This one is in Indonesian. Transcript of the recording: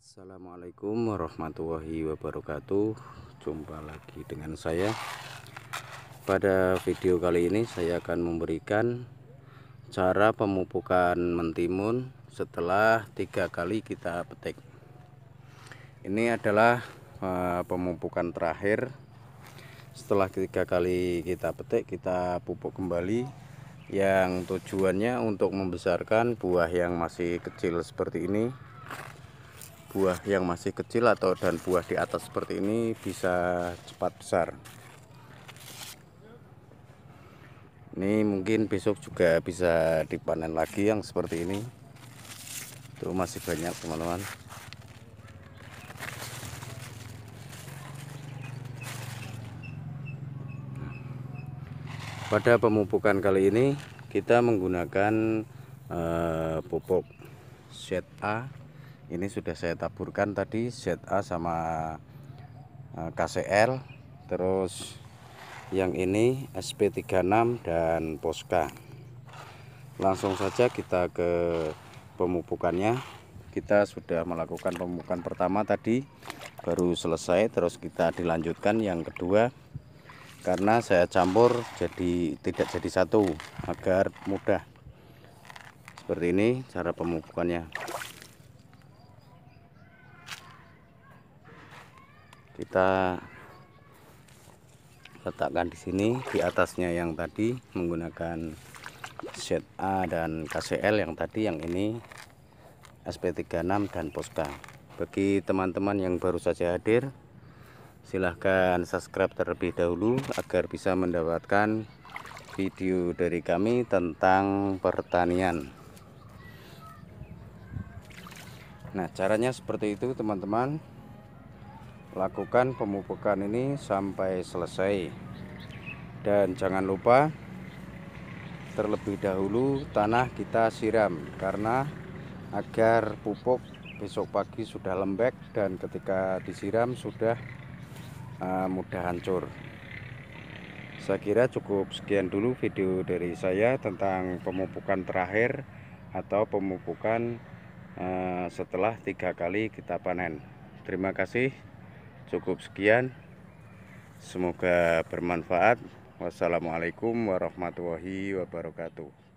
Assalamualaikum warahmatullahi wabarakatuh Jumpa lagi dengan saya Pada video kali ini saya akan memberikan Cara pemupukan mentimun setelah tiga kali kita petik Ini adalah eh, pemupukan terakhir Setelah tiga kali kita petik kita pupuk kembali Yang tujuannya untuk membesarkan buah yang masih kecil seperti ini buah yang masih kecil atau dan buah di atas seperti ini bisa cepat besar ini mungkin besok juga bisa dipanen lagi yang seperti ini itu masih banyak teman-teman pada pemupukan kali ini kita menggunakan uh, pupuk set A ini sudah saya taburkan tadi ZA sama eh, KCL terus yang ini SP36 dan Poska. langsung saja kita ke pemupukannya kita sudah melakukan pemupukan pertama tadi baru selesai terus kita dilanjutkan yang kedua karena saya campur jadi tidak jadi satu agar mudah seperti ini cara pemupukannya kita letakkan di sini di atasnya yang tadi menggunakan set A dan KCL yang tadi yang ini SP36 dan Poska bagi teman-teman yang baru saja hadir silahkan subscribe terlebih dahulu agar bisa mendapatkan video dari kami tentang pertanian nah caranya seperti itu teman-teman lakukan pemupukan ini sampai selesai dan jangan lupa terlebih dahulu tanah kita siram karena agar pupuk besok pagi sudah lembek dan ketika disiram sudah uh, mudah hancur saya kira cukup sekian dulu video dari saya tentang pemupukan terakhir atau pemupukan uh, setelah tiga kali kita panen terima kasih cukup sekian semoga bermanfaat wassalamualaikum warahmatullahi wabarakatuh